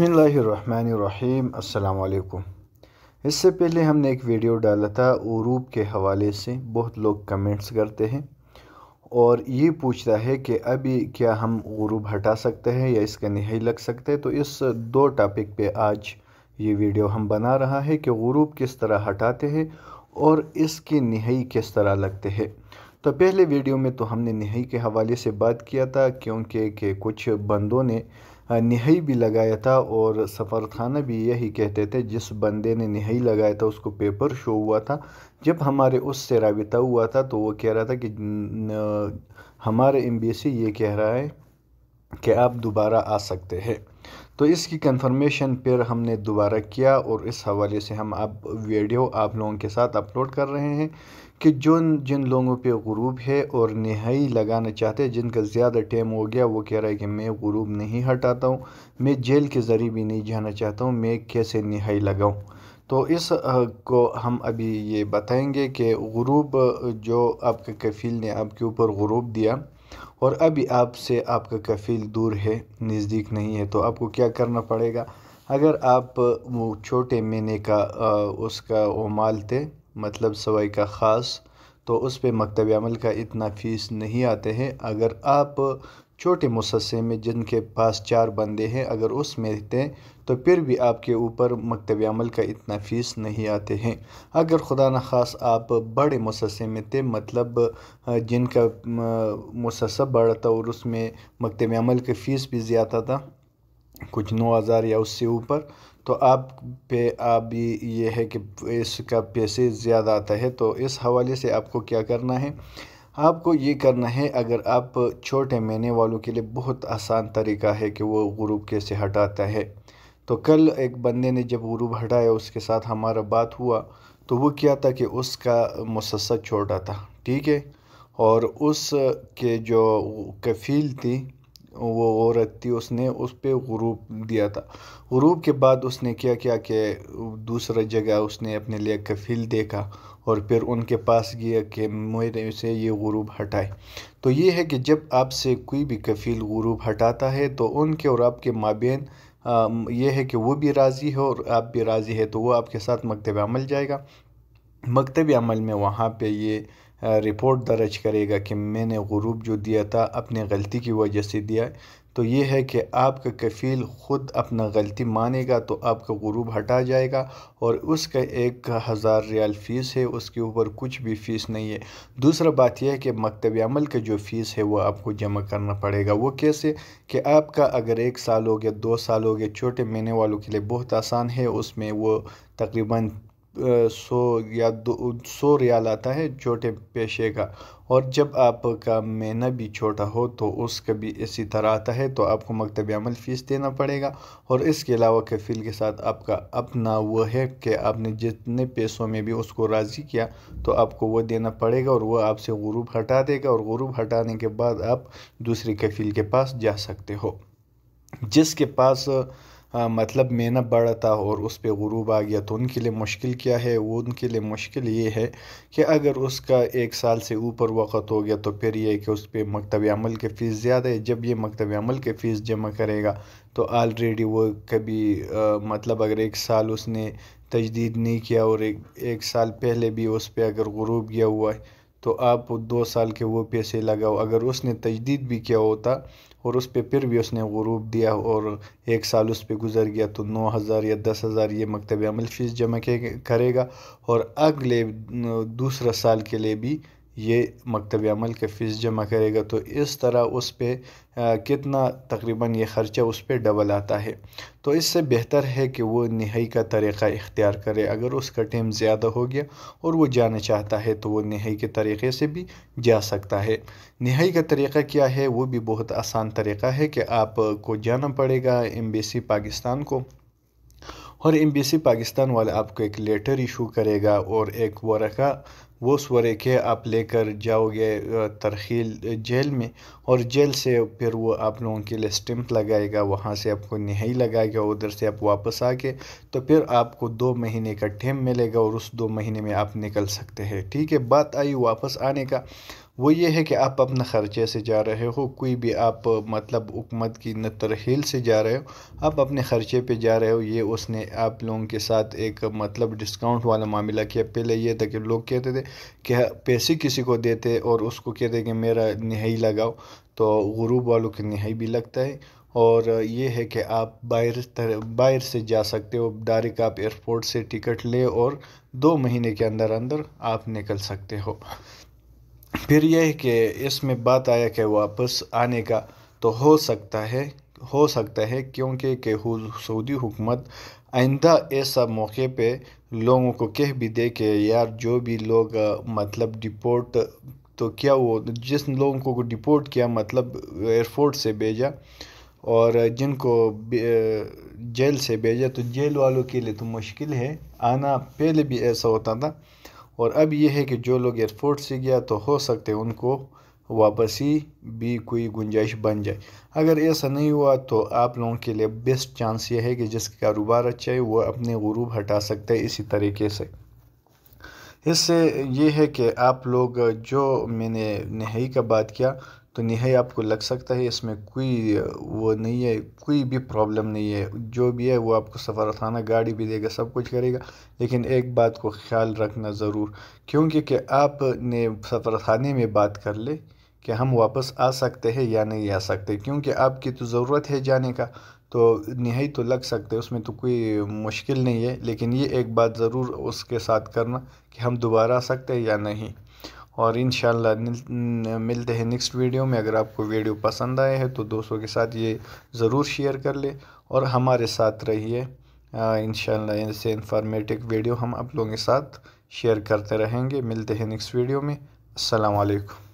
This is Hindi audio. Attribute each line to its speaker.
Speaker 1: बसमीम् अल्लाम इससे पहले हमने एक वीडियो डाला था रूप के हवाले से बहुत लोग कमेंट्स करते हैं और ये पूछता है कि अभी क्या हम उरूब हटा सकते हैं या इसका नहीं लग सकते है? तो इस दो टॉपिक पे आज ये वीडियो हम बना रहा है कि रूप किस तरह हटाते हैं और इसकी नहाई किस तरह लगते हैं तो पहले वीडियो में तो हमने नहाई के हवाले से बात किया था क्योंकि के कुछ बंदों ने हाँ, निहाई भी लगाया था और सफ़र खाना भी यही कहते थे जिस बंदे ने नहाई लगाया था उसको पेपर शो हुआ था जब हमारे उससे रबिता हुआ था तो वो कह रहा था कि हमारे एम बी ये कह रहा है कि आप दोबारा आ सकते हैं तो इसकी कंफर्मेशन फिर हमने दोबारा किया और इस हवाले से हम अब वीडियो आप लोगों के साथ अपलोड कर रहे हैं कि जो जिन लोगों पे गुरूब है और नहाई लगाना चाहते हैं जिनका ज़्यादा टाइम हो गया वो कह रहा है कि मैं गुरूब नहीं हटाता हूँ मैं जेल के ज़रिए भी नहीं जाना चाहता हूँ मैं कैसे नहाई लगाऊँ तो इस को हम अभी ये बताएंगे कि गुरूब जो आपके कफ़ील ने आपके ऊपर गुरूब दिया और अभी आपसे आपका कफ़ील दूर है नज़दीक नहीं है तो आपको क्या करना पड़ेगा अगर आप वो छोटे महीने का उसका थे मतलब सवाई का ख़ास तो उस पर मकतब अमल का इतना फ़ीस नहीं आते हैं अगर आप छोटे मुसस्से में जिनके पास चार बंदे हैं अगर उसमें रहते हैं तो फिर भी आपके ऊपर मकतब अमल का इतना फ़ीस नहीं आते हैं अगर खुदा न खास आप बड़े मुसस्से में थे मतलब जिनका मुसस्सा बड़ा था और उसमें मकतब अमल की फ़ीस भी ज़्यादा था कुछ नौ हज़ार या उससे ऊपर तो आप पे आप ये है कि इसका पैसे ज़्यादा आता है तो इस हवाले से आपको क्या करना है आपको ये करना है अगर आप छोटे महीने वालों के लिए बहुत आसान तरीका है कि वो ग्रुप कैसे हटाता है तो कल एक बंदे ने जब ग्रुप हटाया उसके साथ हमारा बात हुआ तो वो क्या था कि उसका मुसस्सा छोटा था ठीक है और उस के जो कफील थी वो औरत थी उसने उस पर गुरूब दिया था गुरूब के बाद उसने क्या क्या कि दूसरा जगह उसने अपने लिए कफील देखा और फिर उनके पास गया कि मेरे से ये गुरूब हटाए तो ये है कि जब आपसे कोई भी कफील गरूब हटाता है तो उनके और आपके माबेन ये है कि वो भी राज़ी है और आप भी राज़ी है तो वो आपके साथ मकतब अमल जाएगा मकतब अमल में वहाँ पर ये रिपोर्ट दर्ज करेगा कि मैंने गुरूब जो दिया था अपने गलती की वजह से दिया तो ये है कि आपका कफ़ील ख़ुद अपना गलती मानेगा तो आपका गुरूब हटा जाएगा और उसका एक हज़ार रियाल फ़ीस है उसके ऊपर कुछ भी फ़ीस नहीं है दूसरा बात यह है कि मकतब अमल का जो फ़ीस है वो आपको जमा करना पड़ेगा वो कैसे कि आपका अगर एक साल हो गया दो साल हो गया छोटे महीने वालों के लिए बहुत आसान है उसमें वो तकरीबन सौ या दो सौ रियाल आता है छोटे पेशे का और जब आपका महीना भी छोटा हो तो उसका भी इसी तरह आता है तो आपको मकतब अमल फ़ीस देना पड़ेगा और इसके अलावा कफील के साथ आपका अपना वो है कि आपने जितने पैसों में भी उसको राज़ी किया तो आपको वो देना पड़ेगा और वह आपसे गुरूब हटा देगा और गुरूब हटाने के बाद आप दूसरे कफील के पास जा सकते हो जिसके पास हाँ, मतलब मेहनत बड़ा था और उस पर गुरूब आ गया तो उनके लिए मुश्किल क्या है वो उनके लिए मुश्किल ये है कि अगर उसका एक साल से ऊपर वक़्त हो गया तो फिर यह कि उस पर मकतब अमल के फ़ीस ज़्यादा है जब ये मकतब अमल के फ़ीस जमा करेगा तो आलरेडी वो कभी आ, मतलब अगर एक साल उसने तजदीद नहीं किया और एक एक साल पहले भी उस पर अगर गुरूब गया हुआ है तो आप दो साल के वो पैसे लगाओ अगर उसने तजदीद भी किया होता और उस पर फिर भी उसने गरूब दिया और एक साल उस पर गुजर गया तो नौ हज़ार या दस हज़ार ये मकतब अमल फ़ीस जमा करेगा और अगले दूसरा साल के लिए भी ये मकतब अमल के फ़ीस जमा करेगा तो इस तरह उस पर कितना तकरीबन ये ख़र्चा उस पर डबल आता है तो इससे बेहतर है कि वो नहाई का तरीक़ा इख्तियार करे अगर उसका टाइम ज़्यादा हो गया और वो जाना चाहता है तो वो नहाई के तरीक़े से भी जा सकता है नहाई का तरीक़ा क्या है वो भी बहुत आसान तरीक़ा है कि आपको जाना पड़ेगा एम्बेसी पाकिस्तान को और एमबीसी पाकिस्तान वाले आपको एक लेटर इशू करेगा और एक वरक़ा वो उस के आप लेकर जाओगे तरखील जेल में और जेल से फिर वो आप लोगों के लिए स्टम्प लगाएगा वहाँ से आपको नहाई लगाएगा उधर से आप वापस आके तो फिर आपको दो महीने का टेम मिलेगा और उस दो महीने में आप निकल सकते हैं ठीक है बात आई वापस आने का वो ये है कि आप अपना ख़र्चे से जा रहे हो कोई भी आप मतलब हुकूमत की न तरहील से जा रहे हो आप अपने ख़र्चे पे जा रहे हो ये उसने आप लोगों के साथ एक मतलब डिस्काउंट वाला मामला किया पहले ये था कि लोग कहते थे कि पैसे किसी को देते और उसको कहते कि मेरा नहाई लगाओ तो गुरूब वालों की नहाई भी लगता है और ये है कि आप बाहर तर बाहर से जा सकते हो डायरेक्ट आप एयरपोर्ट से टिकट ले और दो महीने के अंदर अंदर आप निकल सकते हो फिर यह कि इसमें बात आया कि वापस आने का तो हो सकता है हो सकता है क्योंकि कि सऊदी हुकूमत आइंदा ऐसा मौके पे लोगों को कह भी दे कि यार जो भी लोग मतलब डिपोर्ट तो क्या वो जिस लोगों को डिपोर्ट किया मतलब एयरपोर्ट से भेजा और जिनको जेल से भेजा तो जेल वालों के लिए तो मुश्किल है आना पहले भी ऐसा होता था और अब यह है कि जो लोग एयरपोर्ट से गया तो हो सकते हैं उनको वापसी भी कोई गुंजाइश बन जाए अगर ऐसा नहीं हुआ तो आप लोगों के लिए बेस्ट चांस यह है कि जिसका कारोबार अच्छा है वह अपने गुरूब हटा सकते हैं इसी तरीके से इससे ये है कि आप लोग जो मैंने नहाई का बात किया तो नहाई आपको लग सकता है इसमें कोई वो नहीं है कोई भी प्रॉब्लम नहीं है जो भी है वो आपको सफ़ारताना गाड़ी भी देगा सब कुछ करेगा लेकिन एक बात को ख्याल रखना ज़रूर क्योंकि कि आपने सफ़ारताने में बात कर ले कि हम वापस आ सकते हैं या नहीं आ सकते क्योंकि आपकी तो ज़रूरत है जाने का तो नहाई तो लग सकते उसमें तो कोई मुश्किल नहीं है लेकिन ये एक बात ज़रूर उसके साथ करना कि हम दोबारा आ सकते हैं या नहीं और इन मिलते हैं नेक्स्ट वीडियो में अगर आपको वीडियो पसंद आए है तो दोस्तों के साथ ये ज़रूर शेयर कर ले और हमारे साथ रहिए इन ऐसे इन्फॉर्मेटिव वीडियो हम आप लोगों के साथ शेयर करते रहेंगे मिलते हैं नेक्स्ट वीडियो में असलकम